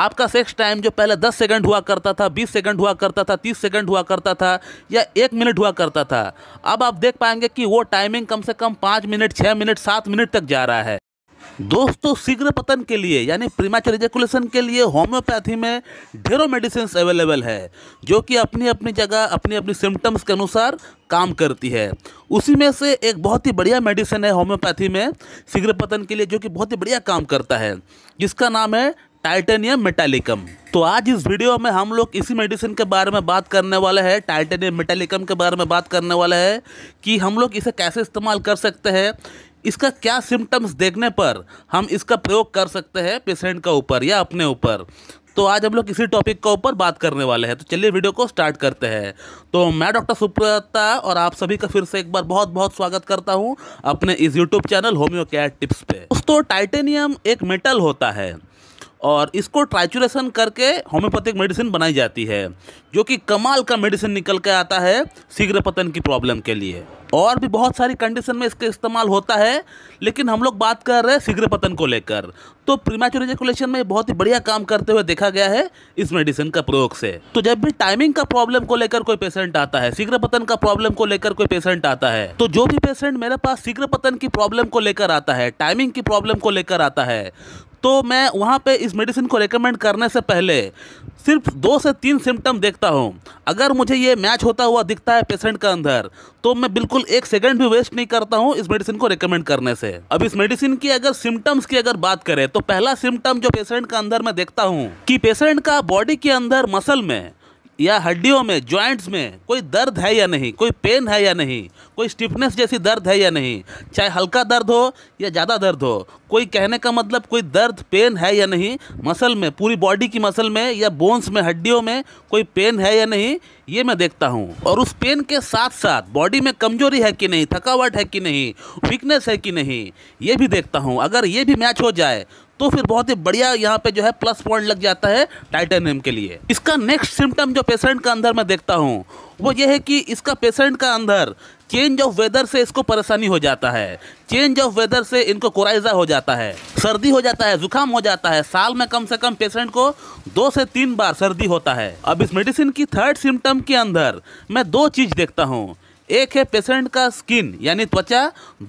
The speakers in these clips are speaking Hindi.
आपका सेक्स टाइम जो पहले 10 सेकंड हुआ करता था 20 सेकंड हुआ करता था 30 सेकंड हुआ करता था या एक मिनट हुआ करता था अब आप देख पाएंगे कि वो टाइमिंग कम से कम पाँच मिनट छः मिनट सात मिनट तक जा रहा है दोस्तों शीघ्र पतन के लिए यानी प्रीमाचर इजेकुलेशन के लिए होम्योपैथी में ढेरों मेडिसिन अवेलेबल है जो कि अपनी अपनी जगह अपनी अपनी सिम्टम्स के अनुसार काम करती है उसी में से एक बहुत ही बढ़िया मेडिसिन है होम्योपैथी में शीघ्र पतन के लिए जो कि बहुत ही बढ़िया काम करता है जिसका नाम है टाइटेनियम मेटालिकम तो आज इस वीडियो में हम लोग इसी मेडिसिन के बारे में बात करने वाले हैं टाइटेनियम मेटालिकम के बारे में बात करने वाले हैं कि हम लोग इसे कैसे इस्तेमाल कर सकते हैं इसका क्या सिम्टम्स देखने पर हम इसका प्रयोग कर सकते हैं पेशेंट का ऊपर या अपने ऊपर तो आज हम लोग इसी टॉपिक के ऊपर बात करने वाले हैं तो चलिए वीडियो को स्टार्ट करते हैं तो मैं डॉक्टर सुप्रता और आप सभी का फिर से एक बार बहुत बहुत स्वागत करता हूं अपने इस यूट्यूब चैनल होम्यो टिप्स पे दोस्तों टाइटेनियम एक मेटल होता है और इसको ट्राइचुरेशन करके होम्योपैथिक मेडिसिन बनाई जाती है जो कि कमाल का मेडिसिन निकल के आता है शीघ्र पतन की प्रॉब्लम के लिए और भी बहुत सारी कंडीशन में इसका इस्तेमाल होता है लेकिन हम लोग बात कर रहे हैं शीघ्र पतन को लेकर तो प्रीमैचुर एजेकुलेशन में बहुत ही बढ़िया काम करते हुए देखा गया है इस मेडिसिन का प्रयोग से तो जब भी टाइमिंग का प्रॉब्लम को लेकर कोई पेशेंट आता है शीघ्र पतन का प्रॉब्लम को लेकर कोई पेशेंट आता है तो जो भी पेशेंट मेरे पास शीघ्र पतन की प्रॉब्लम को लेकर आता है टाइमिंग की प्रॉब्लम को लेकर आता है तो मैं वहाँ पे इस मेडिसिन को रिकमेंड करने से पहले सिर्फ दो से तीन सिम्टम देखता हूँ अगर मुझे ये मैच होता हुआ दिखता है पेशेंट का अंदर तो मैं बिल्कुल एक सेकंड भी वेस्ट नहीं करता हूँ इस मेडिसिन को रिकमेंड करने से अब इस मेडिसिन की अगर सिम्टम्स की अगर बात करें तो पहला सिम्टम जो पेशेंट का अंदर मैं देखता हूँ कि पेशेंट का बॉडी के अंदर मसल में या हड्डियों में जॉइंट्स में कोई दर्द है या नहीं कोई पेन है या नहीं कोई स्टिफनेस जैसी दर्द है या नहीं चाहे हल्का दर्द हो या ज़्यादा दर्द हो कोई कहने का मतलब कोई दर्द पेन है या नहीं मसल में पूरी बॉडी की मसल में या बोन्स में हड्डियों में कोई पेन है या नहीं ये मैं देखता हूँ और उस पेन के साथ साथ बॉडी में कमजोरी है कि नहीं थकावट है कि नहीं वीकनेस है कि नहीं ये भी देखता हूँ अगर ये भी मैच हो जाए तो फिर बहुत ही बढ़िया यहाँ पे जो है प्लस पॉइंट लग जाता है टाइटेनियम के लिए इसका नेक्स्ट सिम्टम जो पेशेंट का अंदर मैं देखता हूँ वो ये है कि इसका पेशेंट का अंदर चेंज ऑफ वेदर से इसको परेशानी हो जाता है चेंज ऑफ वेदर से इनको कोराइजा हो जाता है सर्दी हो जाता है जुकाम हो जाता है साल में कम से कम पेशेंट को दो से तीन बार सर्दी होता है अब इस मेडिसिन की थर्ड सिम्टम के अंदर मैं दो चीज देखता हूँ एक है पेशेंट का स्किन यानी त्वचा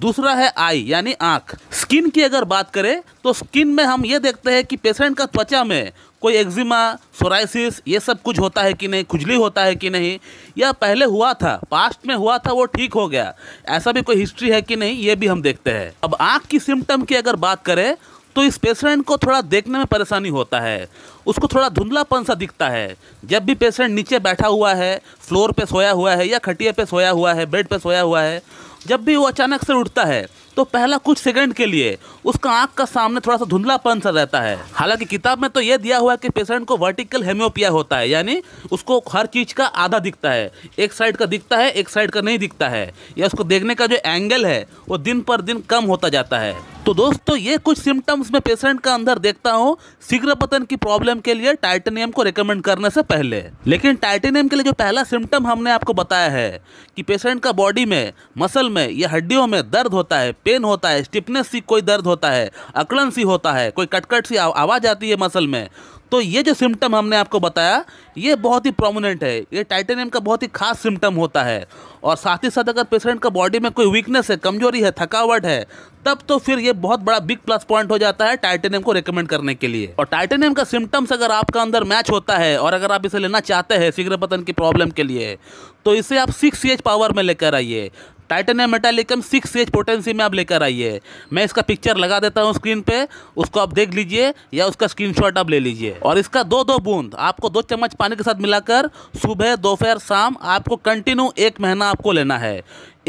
दूसरा है आई यानी आँख स्किन की अगर बात करें तो स्किन में हम ये देखते हैं कि पेशेंट का त्वचा में कोई एक्जिमा सोराइसिस ये सब कुछ होता है कि नहीं खुजली होता है कि नहीं या पहले हुआ था पास्ट में हुआ था वो ठीक हो गया ऐसा भी कोई हिस्ट्री है कि नहीं ये भी हम देखते हैं अब आँख की सिम्टम की अगर बात करें तो इस पेशेंट को थोड़ा देखने में परेशानी होता है उसको थोड़ा धुंधलापन सा दिखता है जब भी पेशेंट नीचे बैठा हुआ है फ्लोर पे सोया हुआ है या खटिया पे सोया हुआ है बेड पे सोया हुआ है जब भी वो अचानक से उठता है तो पहला कुछ सेकंड के लिए उसका आँख का सामने थोड़ा सा धुंधलापन सा रहता है हालांकि किताब में तो यह दिया हुआ है कि पेशेंट को वर्टिकल हेम्योपिया होता है यानी उसको हर चीज़ का आधा दिखता है एक साइड का दिखता है एक साइड का नहीं दिखता है या उसको देखने का जो एंगल है वो दिन पर दिन कम होता जाता है तो दोस्तों ये कुछ सिम्टम्स मैं पेशेंट का अंदर देखता हूँ शीघ्र पतन की प्रॉब्लम के लिए टाइटेनियम को रिकमेंड करने से पहले लेकिन टाइटेनियम के लिए जो पहला सिम्टम हमने आपको बताया है कि पेशेंट का बॉडी में मसल में या हड्डियों में दर्द होता है पेन होता है स्टिफनेस सी कोई दर्द होता है अकड़न सी होता है कोई कटकट सी आवाज़ आती है मसल में तो ये जो सिम्टम हमने आपको बताया ये बहुत ही प्रोमिनेंट है ये टाइटेनियम का बहुत ही खास सिम्टम होता है और साथ ही साथ अगर पेशेंट का बॉडी में कोई वीकनेस है कमजोरी है थकावट है तब तो फिर ये बहुत बड़ा बिग प्लस पॉइंट हो जाता है टाइटेनियम को रिकमेंड करने के लिए और टाइटेनियम का सिम्टम्स अगर आपका अंदर मैच होता है और अगर आप इसे लेना चाहते हैं शीघ्र पतन की प्रॉब्लम के लिए तो इसे आप सिक्स एच पावर में लेकर आइए टाइटन या मेटालिकम सिक्स एज पोटेंसी में आप लेकर आइए मैं इसका पिक्चर लगा देता हूँ स्क्रीन पे उसको आप देख लीजिए या उसका स्क्रीनशॉट आप ले लीजिए और इसका दो दो बूंद आपको दो चम्मच पानी के साथ मिलाकर सुबह दोपहर शाम आपको कंटिन्यू एक महीना आपको लेना है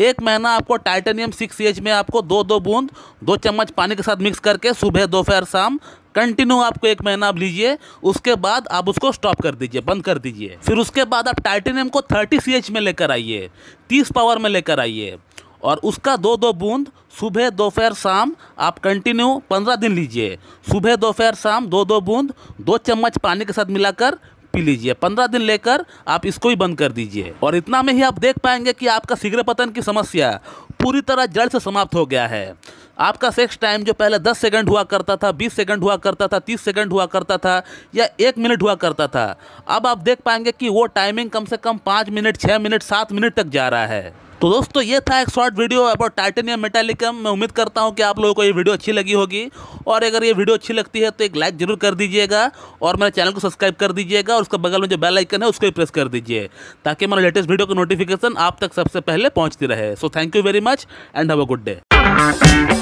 एक महीना आपको टाइटेनियम सिक्स एच में आपको दो दो बूंद दो चम्मच पानी के साथ मिक्स करके सुबह दोपहर शाम कंटिन्यू आपको एक महीना आप लीजिए उसके बाद आप उसको स्टॉप कर दीजिए बंद कर दीजिए फिर उसके बाद आप टाइटेनियम को थर्टी सी में लेकर आइए तीस पावर में लेकर आइए और उसका दो दो बूंद सुबह दोपहर शाम आप कंटिन्यू पंद्रह दिन लीजिए सुबह दोपहर शाम दो दो बूंद दो चम्मच पानी के साथ मिलाकर पी लीजिए पंद्रह दिन लेकर आप इसको ही बंद कर दीजिए और इतना में ही आप देख पाएंगे कि आपका शीघ्र पतन की समस्या पूरी तरह जड़ से समाप्त हो गया है आपका सेक्स टाइम जो पहले 10 सेकंड हुआ करता था 20 सेकंड हुआ करता था 30 सेकंड हुआ करता था या एक मिनट हुआ करता था अब आप देख पाएंगे कि वो टाइमिंग कम से कम पाँच मिनट छः मिनट सात मिनट तक जा रहा है तो दोस्तों ये था एक short video about titanium metallicum मैं उम्मीद करता हूँ कि आप लोगों को ये वीडियो अच्छी लगी होगी और अगर ये वीडियो अच्छी लगती है तो एक लाइक जरूर कर दीजिएगा और मेरे चैनल को सब्सक्राइब कर दीजिएगा और उसके बगल में जो बेल आइकन है उसको भी प्रेस कर दीजिए ताकि मेरा लेटेस्ट वीडियो का नोटिफिकेशन आप तक सबसे पहले पहुँचती रहे so thank you very much and have a good day